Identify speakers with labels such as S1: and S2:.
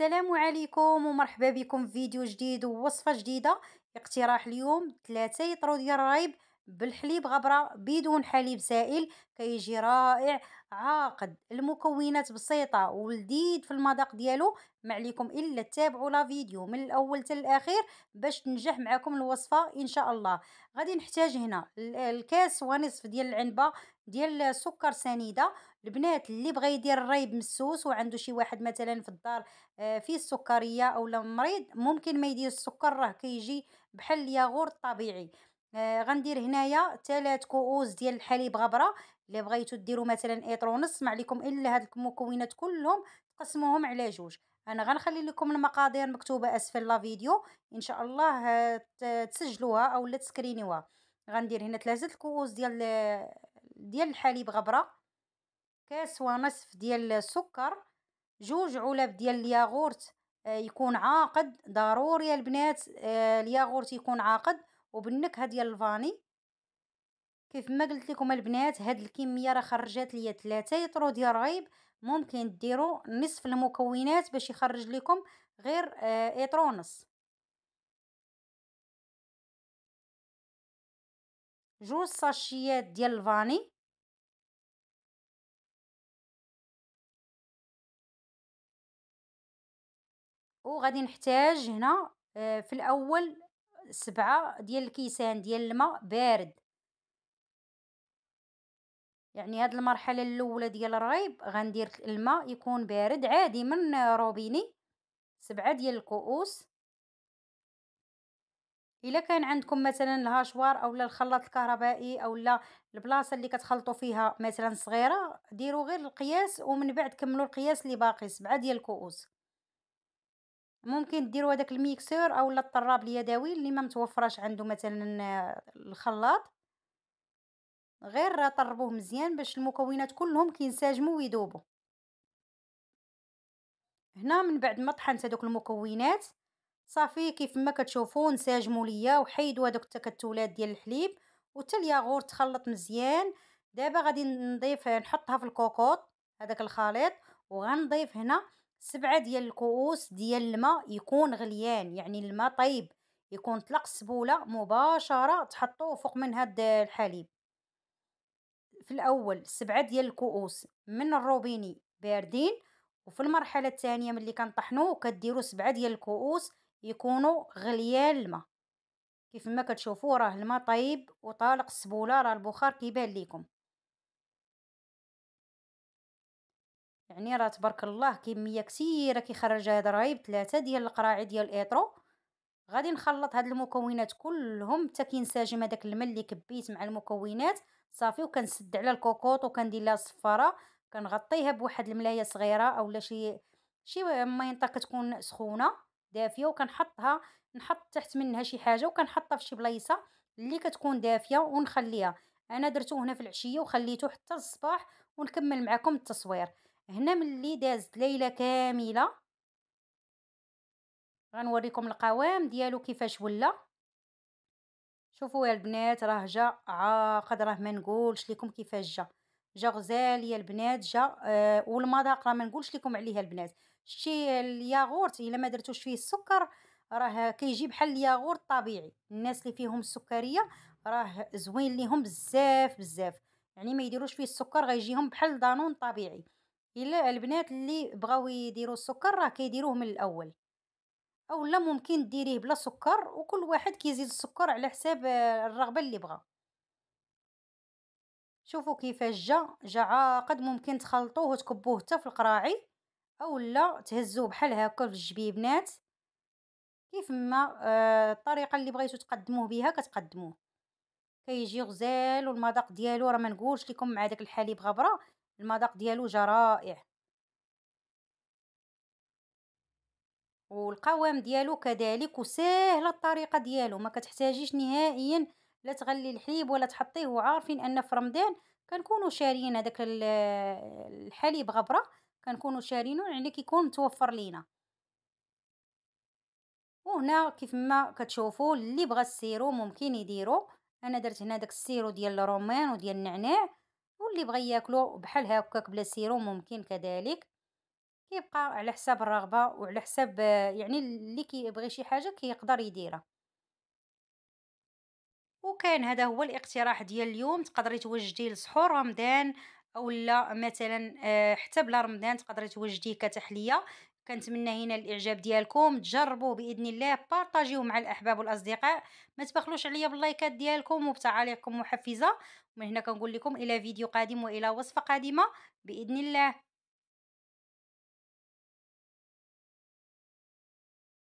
S1: السلام عليكم ومرحبا بكم في فيديو جديد ووصفة جديدة اقتراح اليوم ثلاثة يطرو ديال الرايب بالحليب غبرة بدون حليب سائل كيجي رائع عاقد المكونات بسيطة ولذيذ في المذاق ديالو ما عليكم إلا تتابعوا لا فيديو من الأول حتى الأخير باش تنجح معكم الوصفة إن شاء الله غادي نحتاج هنا الكاس ونصف ديال العنبة ديال سكر سنيدة البنات اللي بغى يدير الريب مسوس وعنده شي واحد مثلا في الدار آه، فيه السكرية اولا مريض ممكن ما يدير السكر راه كيجي بحال الياغورت طبيعي آه غندير هنايا ثلاث كؤوس ديال الحليب غبره الا بغيتو ديروا مثلا اطر ونص ما عليكم الا هاد المكونات كلهم تقسموهم على جوج انا غنخلي لكم المقادير مكتوبه اسفل لا فيديو ان شاء الله آه، تسجلوها اولا تسكرينيوها غندير هنا ثلاثه الكؤوس ديال ديال الحليب غبره كاس ونصف ديال السكر جوج علب ديال الياغورت آه، يكون عاقد ضروري البنات آه، الياغورت يكون عاقد وبالنكهه ديال الفاني كيف ما قلت لكم البنات هاد الكميه راه خرجات ليا 3 يطرو ديال الرغيب ممكن ديروا نصف المكونات باش يخرج لكم غير آه ونص جوج ساشيات ديال الفاني وغادي نحتاج هنا آه، في الاول سبعة ديال الكيسان ديال الماء بارد يعني هاد المرحلة الأولى ديال الرغيب غندير الماء يكون بارد عادي من روبيني سبعة ديال الكؤوس الا كان عندكم مثلا الهاشوار اولا الخلاط الكهربائي اولا البلاصه اللي كتخلطوا فيها مثلا صغيره ديروا غير القياس ومن بعد كملوا القياس اللي باقي سبعة ديال الكؤوس ممكن ديروا هذاك الميكسور اولا الطراب اليدوي اللي ما متوفراش عنده مثلا الخلاط غير طربوه مزيان باش المكونات كلهم كينسجموا ويدوبوا هنا من بعد ما طحنت هذوك المكونات صافي كيف ما كتشوفوا نساجموا ليا وحيدوا هذوك التكتلات ديال الحليب وحتى الياغور تخلط مزيان دابا غادي نضيف نحطها في الكوكوط هذاك الخليط وغنضيف هنا سبعة ديال الكؤوس ديال الماء يكون غليان يعني الماء طيب يكون طلق السبولة مباشرة تحطوه فوق من هاد الحليب في الأول سبعة ديال الكؤوس من الروبيني باردين وفي المرحلة الثانية ملي كنطحنو كديرو سبعة ديال الكؤوس يكونوا غليان الماء كيف ما كتشوفوا راه الماء طيب وطالق السبولة راه البخار كيبان ليكم يعني راه تبارك الله كميه كثيره كيخرج هذا راهي ثلاثه ديال القراعي ديال الايترو غادي نخلط هاد المكونات كلهم حتى كينسجم هذاك الماء اللي كبيت مع المكونات صافي وكنسد على الكوكوط وكندير لها الصفاره كنغطيها بواحد الملايه صغيره اولا شي شي مينطه كتكون سخونه دافيه وكنحطها نحط تحت منها شي حاجه وكنحطها في شي بلايصه اللي كتكون دافيه ونخليها انا درتو هنا في العشيه وخليته حتى الصباح ونكمل معكم التصوير هنا ملي دازت ليله كامله غنوريكم القوام ديالو كيفاش ولا شوفوا يا البنات راه جا عاقد راه ما نقولش لكم كيفاش جا جا غزال يا البنات جا آه والمذاق راه ما نقولش لكم عليها البنات شتي الياغورت الا ما درتوش فيه السكر راه كيجي بحال الياغورت طبيعي الناس اللي فيهم السكريه راه زوين ليهم بزاف بزاف يعني ما يديروش فيه السكر غيجيهم بحال دانون طبيعي الا البنات اللي بغاو يديروا السكر راه كيديروه من الاول اولا ممكن ديريه بلا سكر وكل واحد كيزيد السكر على حساب آه، الرغبه اللي بغا شوفوا كيفاش جا جا عاقد ممكن تخلطوه وتكبوه حتى في القراعي اولا تهزوه بحال هكا في الجبيبنات كيف ما آه، الطريقه اللي بغيتو تقدموه بها كتقدموه كيجي غزال والمذاق ديالو راه ما نقولش لكم مع داك الحليب غبره المذاق ديالو جا رائع والقوام ديالو كذلك وسهله الطريقه ديالو ما كتحتاجيش نهائيا لا تغلي الحليب ولا تحطيه وعارفين ان في رمضان كنكونوا شاريين هذاك الحليب غبره كنكونوا شارينه يعني كيكون متوفر لينا وهنا كيف ما كتشوفوا اللي بغى السيرو ممكن يديرو انا درت هنا داك السيرو ديال الرومان وديال النعناع واللي بغى ياكلو بحال هكاك بلا سيرو ممكن كذلك كيبقى على حساب الرغبه وعلى حساب يعني اللي كيبغي شي حاجه كيقدر يديرها وكان هذا هو الاقتراح ديال اليوم تقدري توجدي لسحور رمضان اولا مثلا آه، حتى بلا رمضان تقدري توجديه كتحليه كنتمنى هنا الاعجاب ديالكم تجربوه باذن الله بارطاجيوه مع الاحباب والاصدقاء ما تبخلوش عليا باللايكات ديالكم وبتعاليقكم محفزه ومن هنا كنقول لكم الى فيديو قادم والى وصفه قادمه باذن الله